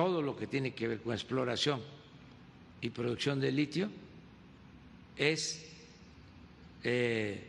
todo lo que tiene que ver con exploración y producción de litio es eh,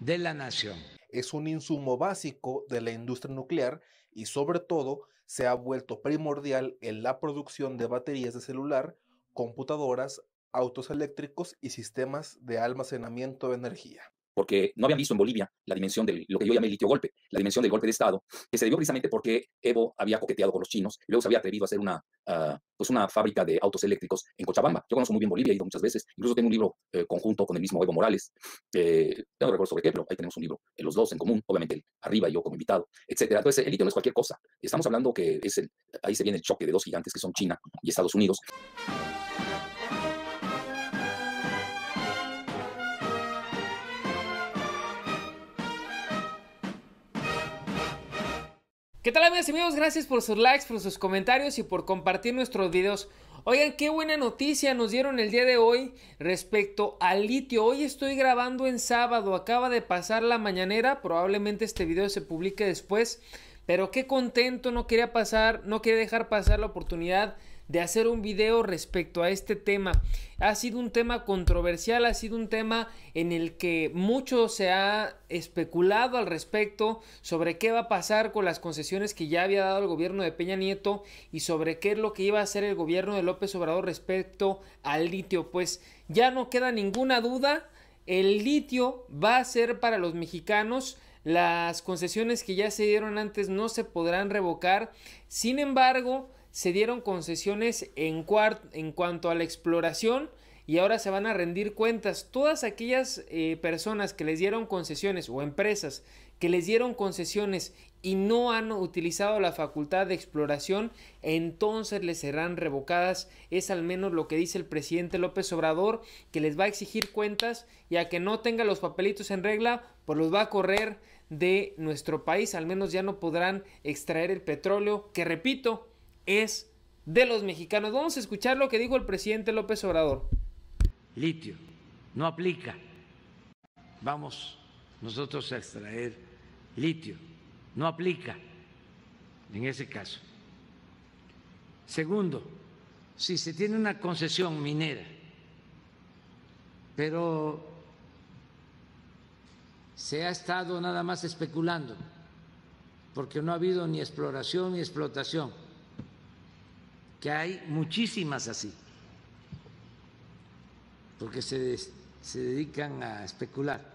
de la nación. Es un insumo básico de la industria nuclear y sobre todo se ha vuelto primordial en la producción de baterías de celular, computadoras, autos eléctricos y sistemas de almacenamiento de energía porque no habían visto en Bolivia la dimensión de lo que yo llamé litio golpe, la dimensión del golpe de Estado, que se debió precisamente porque Evo había coqueteado con los chinos y luego se había atrevido a hacer una, ah, pues una fábrica de autos eléctricos en Cochabamba. Yo conozco muy bien Bolivia, he ido muchas veces, incluso tengo un libro eh, conjunto con el mismo Evo Morales, eh, no recuerdo sobre qué, pero ahí tenemos un libro, eh, los dos en común, obviamente arriba yo como invitado, etcétera. Entonces el litio no es cualquier cosa, estamos hablando que es el, ahí se viene el choque de dos gigantes que son China y Estados Unidos. ¿Qué tal amigos y amigos? Gracias por sus likes, por sus comentarios y por compartir nuestros videos. Oigan, qué buena noticia nos dieron el día de hoy respecto al litio. Hoy estoy grabando en sábado, acaba de pasar la mañanera, probablemente este video se publique después. Pero qué contento, no quería pasar, no quería dejar pasar la oportunidad de hacer un video respecto a este tema. Ha sido un tema controversial, ha sido un tema en el que mucho se ha especulado al respecto sobre qué va a pasar con las concesiones que ya había dado el gobierno de Peña Nieto y sobre qué es lo que iba a hacer el gobierno de López Obrador respecto al litio. Pues ya no queda ninguna duda, el litio va a ser para los mexicanos las concesiones que ya se dieron antes no se podrán revocar. Sin embargo, se dieron concesiones en, en cuanto a la exploración y ahora se van a rendir cuentas todas aquellas eh, personas que les dieron concesiones o empresas que les dieron concesiones y no han utilizado la facultad de exploración, entonces les serán revocadas. Es al menos lo que dice el presidente López Obrador, que les va a exigir cuentas y a que no tenga los papelitos en regla, pues los va a correr de nuestro país. Al menos ya no podrán extraer el petróleo, que repito, es de los mexicanos. Vamos a escuchar lo que dijo el presidente López Obrador. Litio, no aplica. Vamos nosotros a extraer litio, no aplica en ese caso. Segundo, si se tiene una concesión minera, pero se ha estado nada más especulando, porque no ha habido ni exploración ni explotación, que hay muchísimas así, porque se, dedican a especular.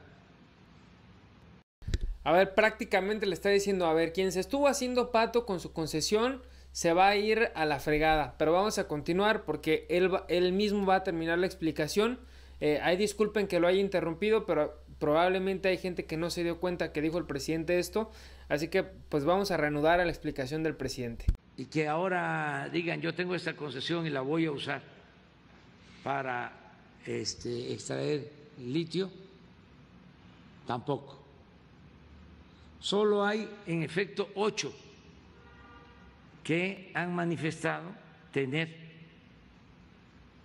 A ver, prácticamente le está diciendo, a ver, quien se estuvo haciendo pato con su concesión se va a ir a la fregada, pero vamos a continuar porque él, él mismo va a terminar la explicación. Eh, ahí disculpen que lo haya interrumpido, pero probablemente hay gente que no se dio cuenta que dijo el presidente esto, así que pues vamos a reanudar a la explicación del presidente. Y que ahora digan, yo tengo esta concesión y la voy a usar para este, extraer litio, tampoco. Solo hay, en efecto, ocho que han manifestado tener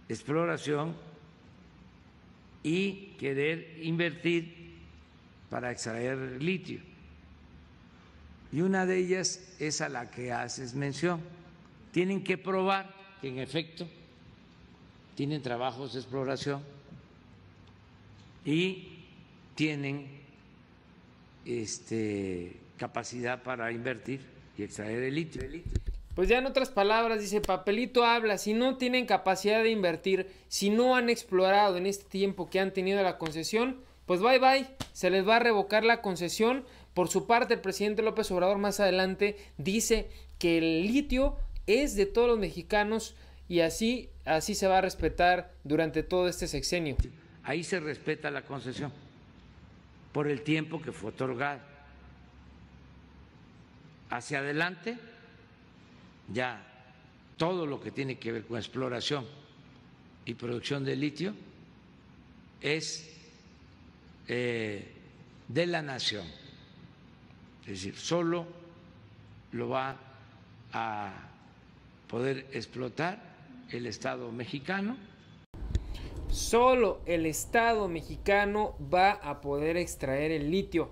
exploración y querer invertir para extraer litio. Y una de ellas es a la que haces mención. Tienen que probar que en efecto tienen trabajos de exploración y tienen este, capacidad para invertir y extraer El litio. Pues ya en otras palabras dice, papelito habla, si no tienen capacidad de invertir, si no han explorado en este tiempo que han tenido la concesión, pues bye bye, se les va a revocar la concesión. Por su parte, el presidente López Obrador más adelante dice que el litio es de todos los mexicanos y así, así se va a respetar durante todo este sexenio. Ahí se respeta la concesión por el tiempo que fue otorgada. Hacia adelante ya todo lo que tiene que ver con exploración y producción de litio es eh, de la nación. Es decir, solo lo va a poder explotar el Estado mexicano. Solo el Estado mexicano va a poder extraer el litio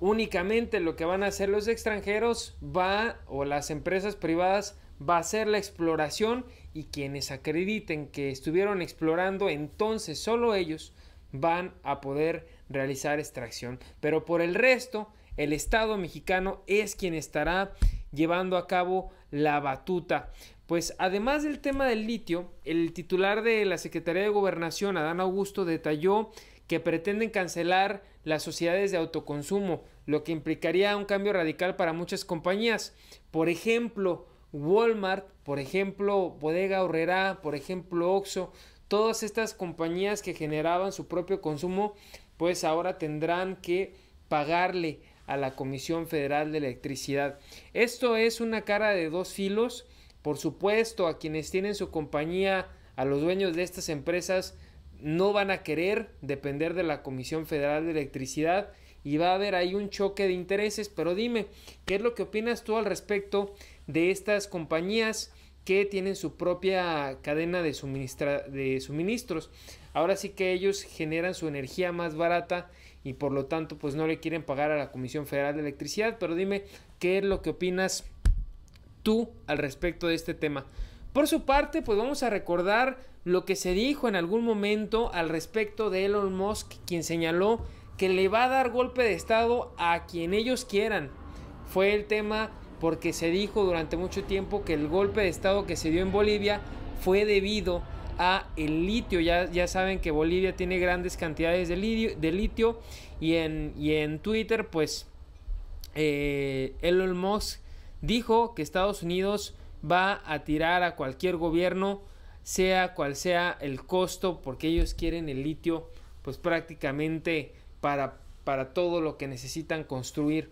únicamente lo que van a hacer los extranjeros va o las empresas privadas va a ser la exploración y quienes acrediten que estuvieron explorando, entonces solo ellos van a poder realizar extracción. Pero por el resto, el Estado mexicano es quien estará llevando a cabo la batuta. Pues además del tema del litio, el titular de la Secretaría de Gobernación, Adán Augusto, detalló que pretenden cancelar las sociedades de autoconsumo, lo que implicaría un cambio radical para muchas compañías. Por ejemplo, Walmart, por ejemplo, Bodega Horrera, por ejemplo, Oxxo, todas estas compañías que generaban su propio consumo, pues ahora tendrán que pagarle a la Comisión Federal de Electricidad. Esto es una cara de dos filos. Por supuesto, a quienes tienen su compañía, a los dueños de estas empresas, no van a querer depender de la Comisión Federal de Electricidad y va a haber ahí un choque de intereses. Pero dime, ¿qué es lo que opinas tú al respecto de estas compañías que tienen su propia cadena de, de suministros? Ahora sí que ellos generan su energía más barata y por lo tanto pues no le quieren pagar a la Comisión Federal de Electricidad. Pero dime, ¿qué es lo que opinas tú al respecto de este tema? Por su parte, pues vamos a recordar lo que se dijo en algún momento al respecto de Elon Musk, quien señaló que le va a dar golpe de Estado a quien ellos quieran. Fue el tema porque se dijo durante mucho tiempo que el golpe de Estado que se dio en Bolivia fue debido a el litio. Ya, ya saben que Bolivia tiene grandes cantidades de litio, y, en, en Twitter pues eh, Elon Musk dijo que Estados Unidos va a tirar a cualquier gobierno, sea cual sea el costo, porque ellos quieren el litio pues prácticamente para, para todo lo que necesitan construir.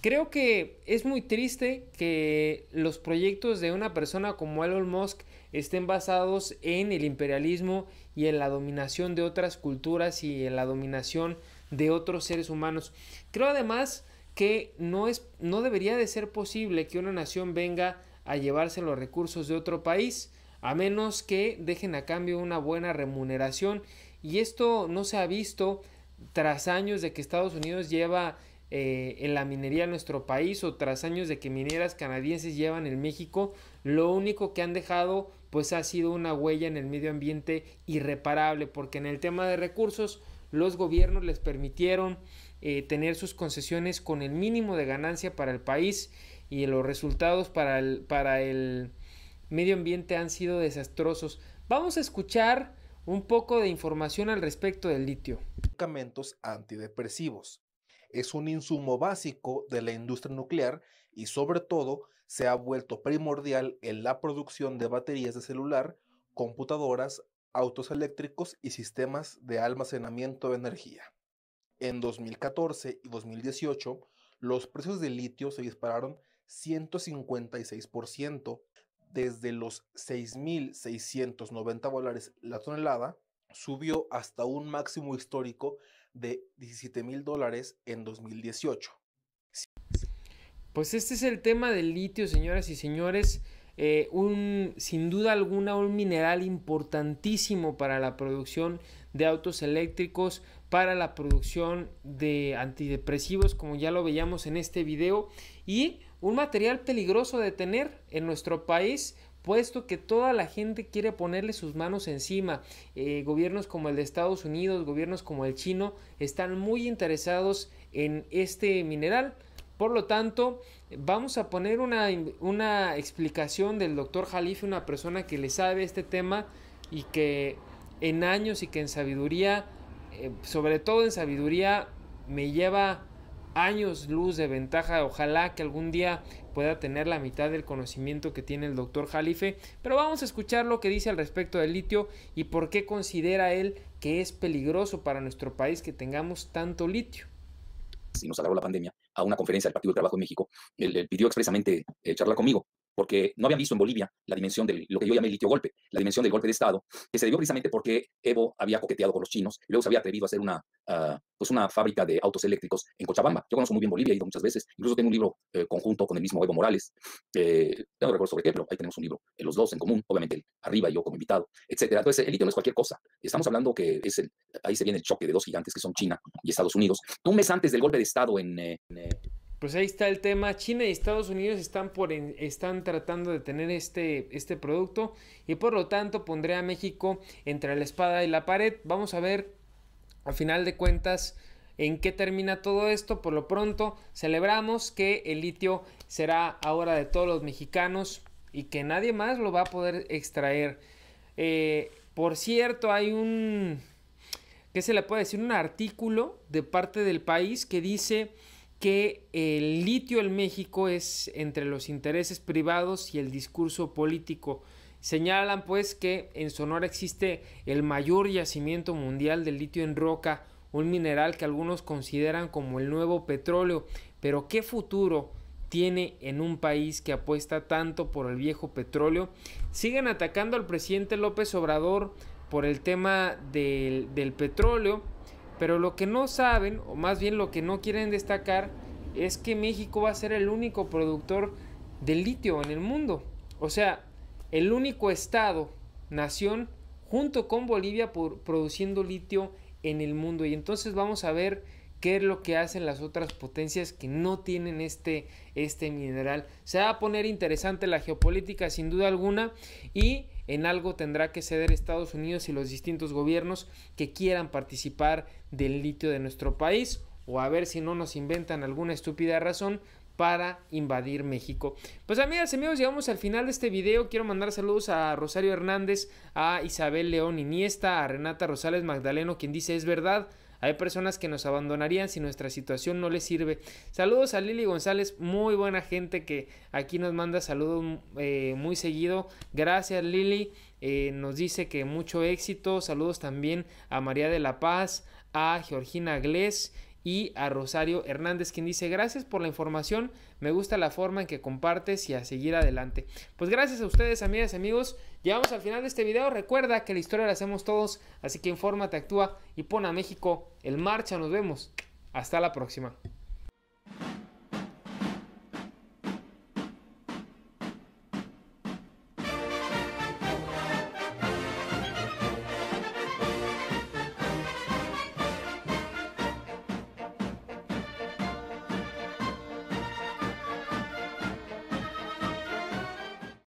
Creo que es muy triste que los proyectos de una persona como Elon Musk estén basados en el imperialismo y en la dominación de otras culturas y en la dominación de otros seres humanos. Creo además que no, es, no debería de ser posible que una nación venga a llevarse los recursos de otro país, a menos que dejen a cambio una buena remuneración. Y esto no se ha visto tras años de que Estados Unidos lleva eh, en la minería nuestro país o tras años de que mineras canadienses llevan en México, lo único que han dejado pues ha sido una huella en el medio ambiente irreparable, porque en el tema de recursos los gobiernos les permitieron eh, tener sus concesiones con el mínimo de ganancia para el país y los resultados para el, para el medio ambiente han sido desastrosos. Vamos a escuchar un poco de información al respecto del litio. Medicamentos antidepresivos. Es un insumo básico de la industria nuclear y sobre todo se ha vuelto primordial en la producción de baterías de celular, computadoras, autos eléctricos y sistemas de almacenamiento de energía. En 2014 y 2018, los precios del litio se dispararon 156% desde los 6.690 dólares la tonelada, subió hasta un máximo histórico de 17.000 dólares en 2018. Pues este es el tema del litio, señoras y señores. Eh, un, sin duda alguna un mineral importantísimo para la producción de autos eléctricos, para la producción de antidepresivos, como ya lo veíamos en este video, y un material peligroso de tener en nuestro país puesto que toda la gente quiere ponerle sus manos encima. Eh, gobiernos como el de Estados Unidos, gobiernos como el chino, están muy interesados en este mineral. Por lo tanto, vamos a poner una, explicación del doctor Jalife, una persona que le sabe este tema y que en años y que en sabiduría, eh, sobre todo en sabiduría, me lleva años luz de ventaja. Ojalá que algún día pueda tener la mitad del conocimiento que tiene el doctor Jalife. Pero vamos a escuchar lo que dice al respecto del litio y por qué considera él que es peligroso para nuestro país que tengamos tanto litio. Si nos agarró la pandemia, a una conferencia del Partido del Trabajo en México, él, pidió expresamente eh, charlar conmigo porque no habían visto en Bolivia la dimensión de lo que yo llamé litio golpe, la dimensión del golpe de Estado, que se debió precisamente porque Evo había coqueteado con los chinos y luego se había atrevido a hacer una, ah, pues una fábrica de autos eléctricos en Cochabamba. Yo conozco muy bien Bolivia, he ido muchas veces, incluso tengo un libro eh, conjunto con el mismo Evo Morales, eh, no recuerdo sobre qué, pero ahí tenemos un libro, eh, los dos en común, obviamente arriba, yo como invitado, etc. Entonces el litio no es cualquier cosa, estamos hablando que es el, ahí se viene el choque de dos gigantes que son China y Estados Unidos. Un mes antes del golpe de Estado en, en pues ahí está el tema. China y Estados Unidos están, por están tratando de tener este, este producto y por lo tanto pondré a México entre la espada y la pared. Vamos a ver, al final de cuentas, en qué termina todo esto. Por lo pronto, celebramos que el litio será ahora de todos los mexicanos y que nadie más lo va a poder extraer. Eh, por cierto, hay un... ¿Qué se le puede decir? Un artículo de parte del país que dice que el litio en México es entre los intereses privados y el discurso político. Señalan pues que en Sonora existe el mayor yacimiento mundial del litio en roca, un mineral que algunos consideran como el nuevo petróleo, pero ¿qué futuro tiene en un país que apuesta tanto por el viejo petróleo? Siguen atacando al presidente López Obrador por el tema del, del petróleo pero lo que no saben, o más bien lo que no quieren destacar, es que México va a ser el único productor de litio en el mundo. O sea, el único estado, nación, junto con Bolivia por, produciendo litio en el mundo. Y entonces vamos a ver qué es lo que hacen las otras potencias que no tienen este, este mineral. Se va a poner interesante la geopolítica sin duda alguna y en algo tendrá que ceder Estados Unidos y los distintos gobiernos que quieran participar del litio de nuestro país o a ver si no nos inventan alguna estúpida razón para invadir México. Pues amigas y amigos, llegamos al final de este video. Quiero mandar saludos a Rosario Hernández, a Isabel León Iniesta, a Renata Rosales Magdaleno, quien dice es verdad. Hay personas que nos abandonarían si nuestra situación no les sirve. Saludos a Lili González, muy buena gente que aquí nos manda saludos eh, muy seguido. Gracias Lili, eh, nos dice que mucho éxito. Saludos también a María de la Paz, a Georgina Glés y a Rosario Hernández, quien dice gracias por la información, me gusta la forma en que compartes y a seguir adelante. Pues gracias a ustedes, amigas y amigos, llegamos al final de este video. Recuerda que la historia la hacemos todos, así que infórmate, actúa y pon a México en marcha. Nos vemos. Hasta la próxima.